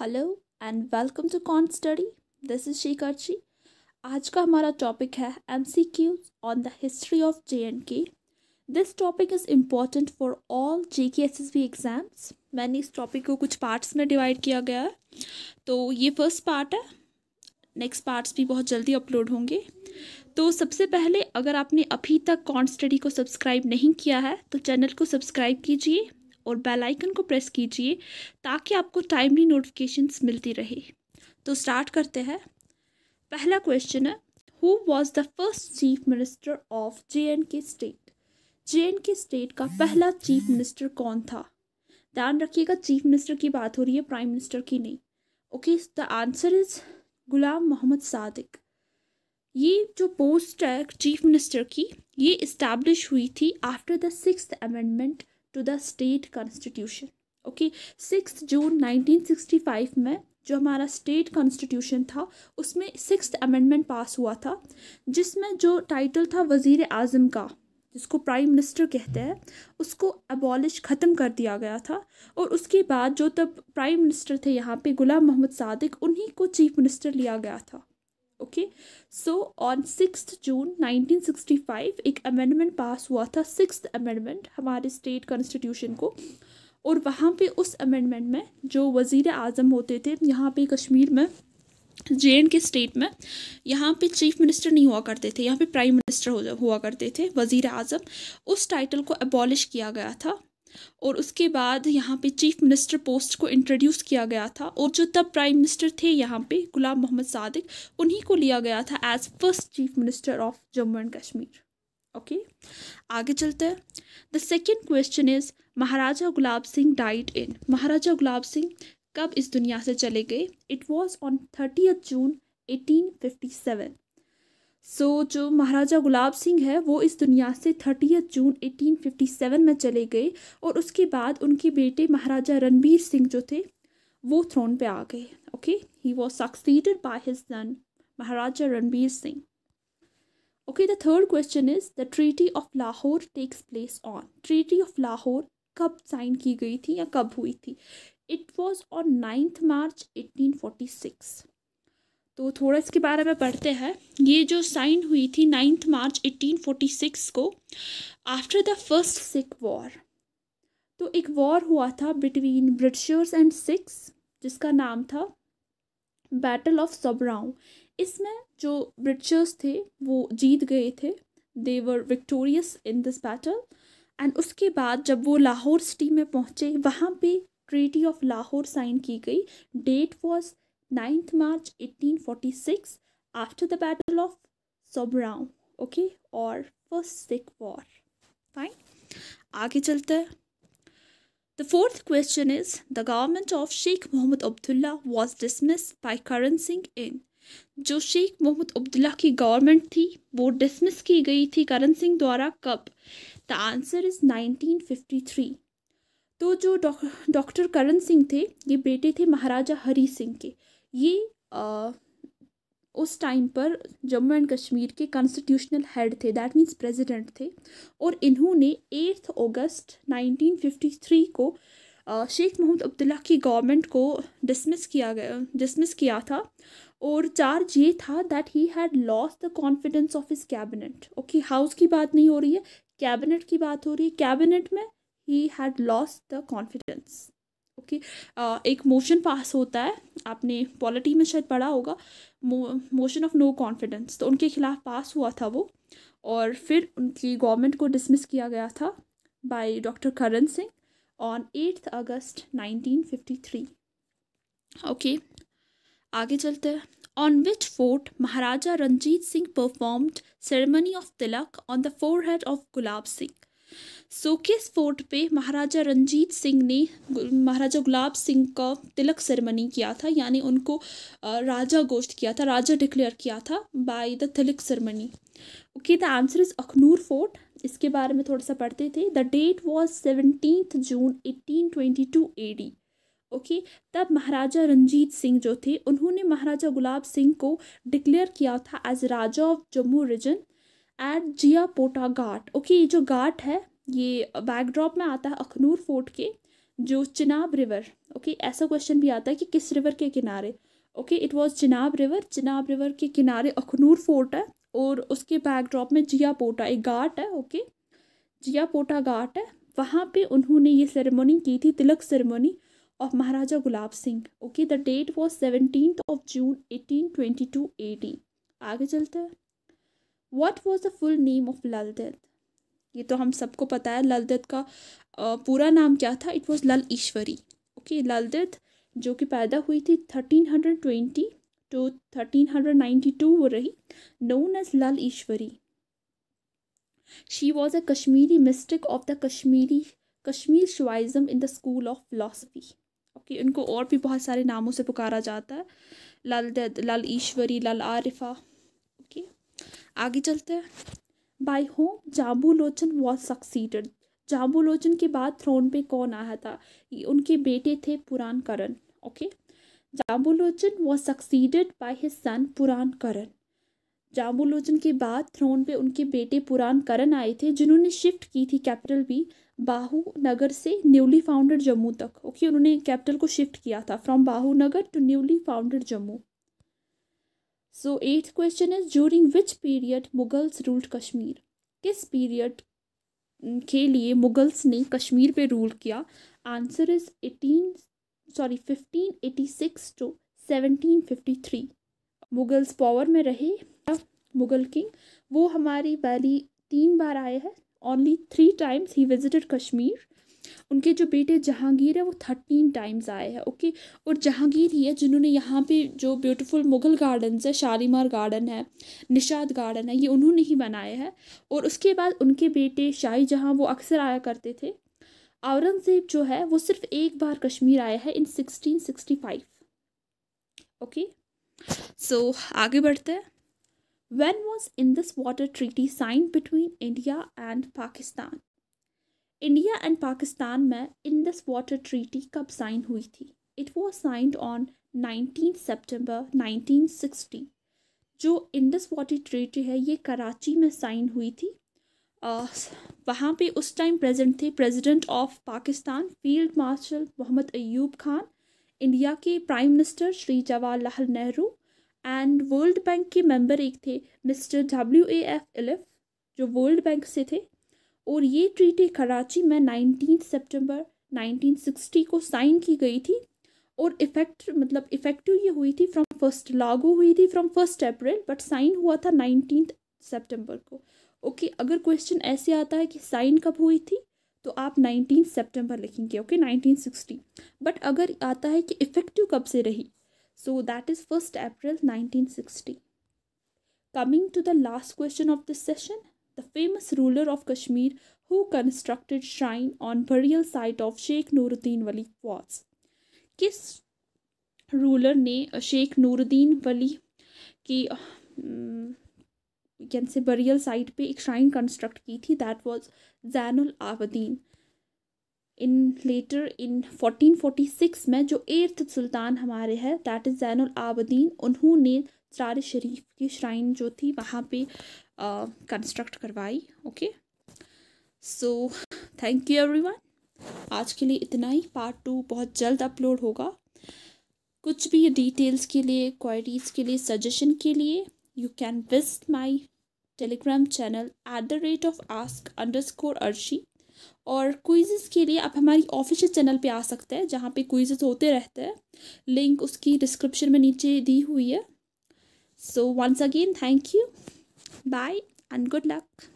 Hello and welcome to कॉन्ट study this is शी कर्ची आज का हमारा टॉपिक है M C Q on the history of J and K this topic is important for all J K S S B exams मैंने इस topic को कुछ पार्ट्स में डिवाइड किया गया है तो ये फर्स्ट पार्ट है नेक्स्ट पार्ट्स भी बहुत जल्दी अपलोड होंगे तो सबसे पहले अगर आपने अभी तक कॉन्ट स्टडी को सब्सक्राइब नहीं किया है तो चैनल को सब्सक्राइब कीजिए और बेल आइकन को प्रेस कीजिए ताकि आपको टाइमली नोटिफिकेशंस मिलती रहे तो स्टार्ट करते हैं पहला क्वेश्चन है who was the first chief minister of J and K state J and K state का पहला चीफ मिनिस्टर कौन था ध्यान रखिएगा चीफ मिनिस्टर की बात हो रही है प्राइम मिनिस्टर की नहीं okay the answer is Ghulam Mohammad Sadiq ये जो पोस्ट है चीफ मिनिस्टर की ये इस्टेब्लिश हुई थी after the six amendment to the state constitution okay six June 1965 में जो हमारा स्टेट कॉन्स्टिट्यूशन था उसमें सिक्स अमेंडमेंट पास हुआ था जिसमें जो टाइटल था वज़ी अजम का जिसको प्राइम मिनिस्टर कहते हैं उसको अबॉलिश ख़त्म कर दिया गया था और उसके बाद जो तब प्राइम मिनिस्टर थे यहाँ पे गुलाम मोहम्मद सादिक उन्हीं को चीफ मिनिस्टर लिया गया था okay so on six June 1965 एक अमेंडमेंट पास हुआ था सिक्स अमेंडमेंट हमारे स्टेट कॉन्स्टिट्यूशन को और वहाँ पे उस अमेंडमेंट में जो वज़ी अजम होते थे यहाँ पे कश्मीर में जे एंड के स्टेट में यहाँ पे चीफ मिनिस्टर नहीं हुआ करते थे यहाँ पे प्राइम मिनिस्टर हुआ करते थे वज़ी अजम उस टाइटल को एबॉलिश किया गया था और उसके बाद यहाँ पे चीफ मिनिस्टर पोस्ट को इंट्रोड्यूस किया गया था और जो तब प्राइम मिनिस्टर थे यहाँ पे गुलाम मोहम्मद सादिक उन्हीं को लिया गया था as first chief minister of Jammu and Kashmir okay आगे चलते हैं the second question is Maharaja Gulab Singh died in Maharaja Gulab Singh कब इस दुनिया से चले गए it was on thirtieth June eighteen fifty seven so so, जो महाराजा गुलाब सिंह है वो इस दुनिया से थर्टी जून 1857 में चले गए और उसके बाद उनके बेटे महाराजा रणबीर सिंह जो थे वो थ्रोन पे आ गए okay he was succeeded by his son Maharaja Ranbir Singh okay the third question is the treaty of Lahore takes place on treaty of Lahore कब साइन की गई थी या कब हुई थी it was on ninth March eighteen तो थोड़ा इसके बारे में पढ़ते हैं ये जो साइन हुई थी नाइन्थ मार्च 1846 को after the first Sikh war तो एक वॉर हुआ था बिटवीन ब्रिटिशर्स एंड सिक्स जिसका नाम था बैटल ऑफ सबराव इसमें जो ब्रिटिशर्स थे वो जीत गए थे they were victorious in this battle and उसके बाद जब वो लाहौर सिटी में पहुँचे वहाँ पे ट्रीटी ऑफ लाहौर साइन की गई date was 9th March 1846 after the Battle of Sobraon, okay, or First Sikh War. Fine. आगे चलते हैं The fourth question is the government of Sheikh Mohammed Abdullah was dismissed by Karan Singh in जो शेख मोहम्मद अब्दुल्ला की government थी वो dismiss की गई थी करण सिंह द्वारा कब द आंसर इज 1953 तो जो डॉक्टर डौक, करण सिंह थे ये बेटे थे महाराजा हरी सिंह के ये आ, उस टाइम पर जम्मू एंड कश्मीर के कॉन्स्टिट्यूशनल हेड थे दैट मीन्स प्रेसिडेंट थे और इन्होंने एट्थ अगस्त 1953 को शेख मोहम्मद अब्दुल्ला की गवर्नमेंट को डिसमिस किया गया डिसमिस किया था और चार्ज ये था that he had lost the confidence of his cabinet okay house की बात नहीं हो रही है कैबिनेट की बात हो रही है कैबिनेट में he had lost the confidence कि एक मोशन पास होता है आपने पॉलिटी में शायद पढ़ा होगा मोशन ऑफ नो कॉन्फिडेंस तो उनके खिलाफ पास हुआ था वो और फिर उनकी गवर्नमेंट को डिसमिस किया गया था by doctor Karan Singh on eighth August 1953 okay आगे चलते हैं which fort Maharaja Ranjit Singh performed ceremony of tilak on the fore forehead of Gulab Singh सोके फोर्ट पे महाराजा रंजीत सिंह ने महाराजा गुलाब सिंह का तिलक सेरेमनी किया था यानी उनको राजा घोषित किया था राजा डिक्लेयर किया था by the tilak ceremony okay the answer is Akhnoor fort इसके बारे में थोड़ा सा पढ़ते थे the date was seventeenth June eighteen twenty two A D okay तब महाराजा रंजीत सिंह जो थे उन्होंने महाराजा गुलाब सिंह को डिक्लेयर किया था as Raja of Jammu region at Jia Pota Ghat okay ये जो घाट है ये बैकड्रॉप में आता है अखनूर फोर्ट के जो चिनाब रिवर ओके ऐसा क्वेश्चन भी आता है कि किस रिवर के किनारे okay it was Chenab river Chenab river के किनारे अखनूर फोर्ट है और उसके बैकड्रॉप में जिया पोटा एक घाट है ओके जिया पोटा घाट है वहाँ पे उन्होंने ये सेरेमनी की थी tilak ceremony of Maharaja Gulab Singh okay the date was seventeen of June eighteen twenty two आगे चलते हैं what was the full name of Lalit ये तो हम सबको पता है लल का पूरा नाम क्या था इट वॉज लल ईश्वरी ओके लल जो कि पैदा हुई थी thirteen hundred twenty two thirteen hundred ninety two वो रही known as Lal Ishwari she was a Kashmiri mystic of the Kashmiri Kashmir Shaivism in the school of philosophy okay इनको और भी बहुत सारे नामों से पुकारा जाता है लल दद लल ईश्वरी लाल आरिफा ओके आगे चलते हैं by whom Jambulochan was succeeded Jambulochan के बाद थ्रोन पे कौन आया था उनके बेटे थे Puran Karan okay Jambulochan was succeeded by his son Puran Karan जाम्बुलोचन के बाद थ्रोन पे उनके बेटे पुरान करण आए थे जिन्होंने शिफ्ट की थी कैपिटल भी बाहू नगर से न्यूली फाउंडेड जम्मू तक ओके okay? उन्होंने कैपिटल को शिफ्ट किया था from Bahu Nagar to newly founded Jammu so eighth question is during which period Mughals ruled Kashmir किस पीरियड के लिए मुगल्स ने कश्मीर पे रूल किया answer is eighteen sorry fifteen eighty six to seventeen fifty three Mughals power में रहे मुगल किंग वो हमारी पहली तीन बार आए हैं ओनली थ्री टाइम्स ही विजिटेड कश्मीर उनके जो बेटे जहांगीर है वो थर्टीन टाइम्स आए हैं ओके और जहांगीर ही है जिन्होंने यहाँ पे जो ब्यूटीफुल मुग़ल गार्डन्स है शालीमार गार्डन है निषाद गार्डन है ये उन्होंने ही बनाए हैं और उसके बाद उनके बेटे शाही जहाँ वो अक्सर आया करते थे औरंगज़ेब जो है वो सिर्फ एक बार कश्मीर आया है in sixteen sixty five okay so आगे बढ़ते हैं when was इन दिस water treaty signed between india and pakistan India and Pakistan में इंडस वाटर ट्रीटी कब साइन हुई थी it was signed on nineteen September nineteen sixty जो इंडस वाटर ट्रीटी है ये कराची में साइन हुई थी uh, वहाँ पे उस टाइम प्रेजेंट थे president of Pakistan field marshal Mohammad Ayub Khan India के prime minister Shri Jawaharlal Nehru and World Bank के मेंबर एक थे mister W A F Iliff जो वर्ल्ड बैंक से थे और ये ट्रीटी कराची में नाइनटीन सितंबर 1960 को साइन की गई थी और इफेक्ट मतलब इफेक्टिव ये हुई थी फ्रॉम फर्स्ट लागू हुई थी from first April but sign हुआ था नाइनटीन सितंबर को ओके okay, अगर क्वेश्चन ऐसे आता है कि साइन कब हुई थी तो आप नाइनटीन सितंबर लिखेंगे ओके नाइनटीन सिक्सटी बट अगर आता है कि इफेक्टिव कब से रही so that is first April nineteen sixty coming to the last question of this session the famous ruler of Kashmir who constructed shrine on burial site of Sheikh Nuruddin Wali was. किस ruler ने शेख नूरुद्दीन वली की can hmm, से burial site पे एक shrine construct की थी that was Zainul Abidin in later in 1446 में जो एर्थ सुल्तान हमारे हैं दैट इज़ जैनुल आबदीन उन्होंने सार शरीफ की श्राइन जो थी वहाँ पे कंस्ट्रक्ट करवाई okay so thank you everyone आज के लिए इतना ही पार्ट टू बहुत जल्द अपलोड होगा कुछ भी डिटेल्स के लिए क्वारीज के लिए सजेशन के लिए you can visit my Telegram channel at the rate of ask underscore Arshi और क्विजेज़ के लिए आप हमारी ऑफिशियल चैनल पे आ सकते हैं जहाँ पे क्विजेज होते रहते हैं लिंक उसकी डिस्क्रिप्शन में नीचे दी हुई है So once again, thank you. Bye and good luck.